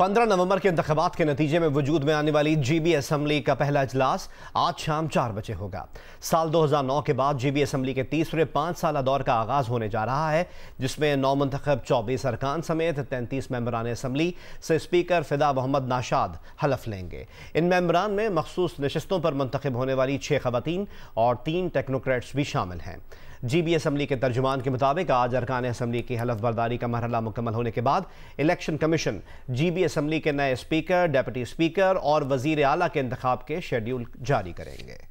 पंद्रह नवंबर के इंतबात के नतीजे में वजूद में आने वाली जीबी असम्बली का पहला अजलास आज शाम चार बजे होगा साल 2009 के बाद जीबी असम्बली के तीसरे पाँच साल दौर का आगाज होने जा रहा है जिसमें नौ मंतखब चौबीस अरकान समेत तैंतीस मेम्बरान असम्बली से स्पीकर फिदा मोहम्मद नाशाद हलफ लेंगे इन मेम्बरान में मखसूस नशस्तों पर मंतखब होने वाली छः खवतान और तीन टेक्नोक्रेट्स भी शामिल हैं जी बी असम्बली के तर्जुमान के मुताबिक आज अरकान असम्बली की हलफ बर्दारी का मरहला मुकम्मल होने के बाद election commission G B assembly के नए स्पीकर डेप्टी स्पीकर और वजीर अला के इंतब के शेड्यूल जारी करेंगे